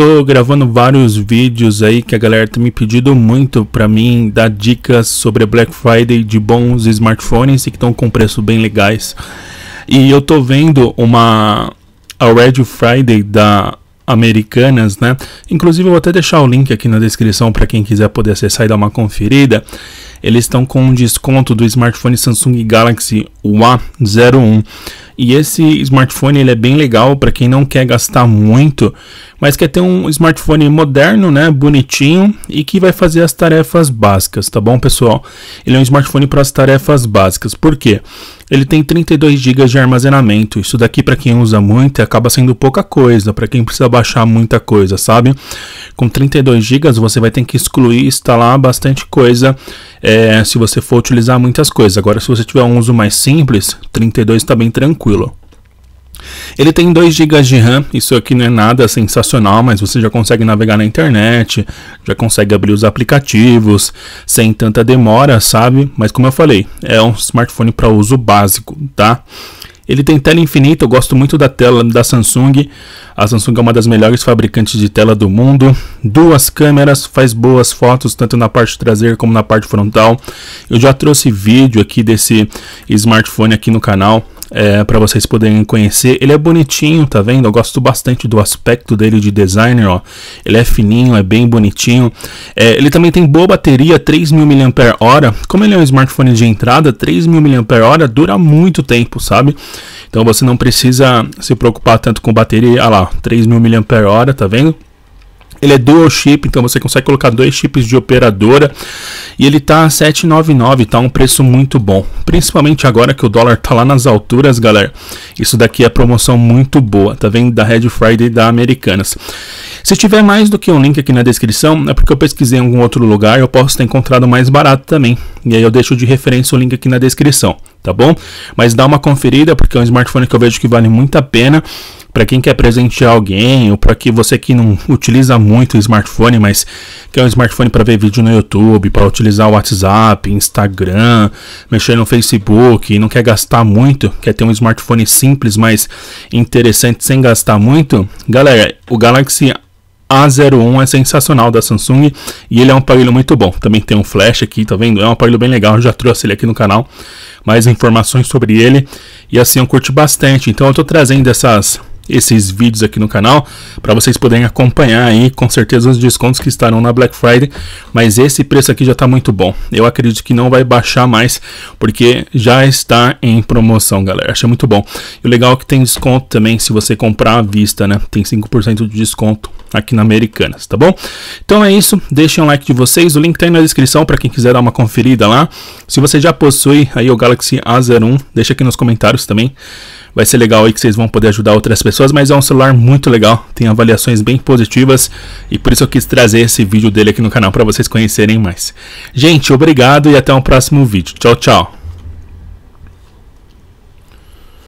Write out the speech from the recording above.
tô gravando vários vídeos aí que a galera tem tá me pedido muito para mim dar dicas sobre Black Friday de bons smartphones e que estão com preço bem legais. E eu tô vendo uma a Red Friday da Americanas, né? Inclusive eu vou até deixar o link aqui na descrição para quem quiser poder acessar e dar uma conferida eles estão com um desconto do smartphone Samsung Galaxy A01. E esse smartphone ele é bem legal para quem não quer gastar muito, mas quer ter um smartphone moderno, né, bonitinho e que vai fazer as tarefas básicas, tá bom, pessoal? Ele é um smartphone para as tarefas básicas. Por quê? Ele tem 32 GB de armazenamento. Isso daqui para quem usa muito acaba sendo pouca coisa, para quem precisa baixar muita coisa, sabe? Com 32 GB você vai ter que excluir, instalar bastante coisa é, se você for utilizar muitas coisas. Agora, se você tiver um uso mais simples, 32 está bem tranquilo. Ele tem 2 GB de RAM, isso aqui não é nada sensacional, mas você já consegue navegar na internet, já consegue abrir os aplicativos sem tanta demora, sabe? Mas como eu falei, é um smartphone para uso básico, tá? Ele tem tela infinita, eu gosto muito da tela da Samsung. A Samsung é uma das melhores fabricantes de tela do mundo. Duas câmeras, faz boas fotos tanto na parte traseira como na parte frontal. Eu já trouxe vídeo aqui desse smartphone aqui no canal é, para vocês poderem conhecer. Ele é bonitinho, tá vendo? Eu gosto bastante do aspecto dele de designer, ó. Ele é fininho, é bem bonitinho. É, ele também tem boa bateria, 3.000 mAh. Como ele é um smartphone de entrada, 3.000 mAh dura muito tempo, sabe? Então você não precisa se preocupar tanto com bateria. Olha lá, 3.000 mAh, tá vendo? Ele é dual chip, então você consegue colocar dois chips de operadora e ele tá 799, tá um preço muito bom. Principalmente agora que o dólar tá lá nas alturas, galera. Isso daqui é promoção muito boa, tá vendo? Da Red Friday da Americanas. Se tiver mais do que um link aqui na descrição, é porque eu pesquisei em algum outro lugar, eu posso ter encontrado mais barato também. E aí eu deixo de referência o link aqui na descrição, tá bom? Mas dá uma conferida porque é um smartphone que eu vejo que vale muito a pena para quem quer presentear alguém ou para que você que não utiliza muito o smartphone, mas quer um smartphone para ver vídeo no YouTube, para utilizar o WhatsApp, Instagram, mexer no Facebook e não quer gastar muito, quer ter um smartphone simples, mas interessante sem gastar muito. Galera, o Galaxy a01 é sensacional da Samsung e ele é um aparelho muito bom. Também tem um flash aqui, tá vendo? É um aparelho bem legal, eu já trouxe ele aqui no canal, mais informações sobre ele e assim eu curti bastante. Então eu tô trazendo essas esses vídeos aqui no canal para vocês poderem acompanhar aí com certeza os descontos que estarão na Black Friday, mas esse preço aqui já está muito bom. Eu acredito que não vai baixar mais porque já está em promoção, galera. Achei muito bom. E o legal é que tem desconto também se você comprar à vista, né? Tem 5% de desconto aqui na Americanas, tá bom? Então é isso, deixem um like de vocês, o link tá aí na descrição para quem quiser dar uma conferida lá. Se você já possui aí o Galaxy A01, deixa aqui nos comentários também Vai ser legal aí que vocês vão poder ajudar outras pessoas, mas é um celular muito legal, tem avaliações bem positivas e por isso eu quis trazer esse vídeo dele aqui no canal para vocês conhecerem mais. Gente, obrigado e até o próximo vídeo. Tchau, tchau.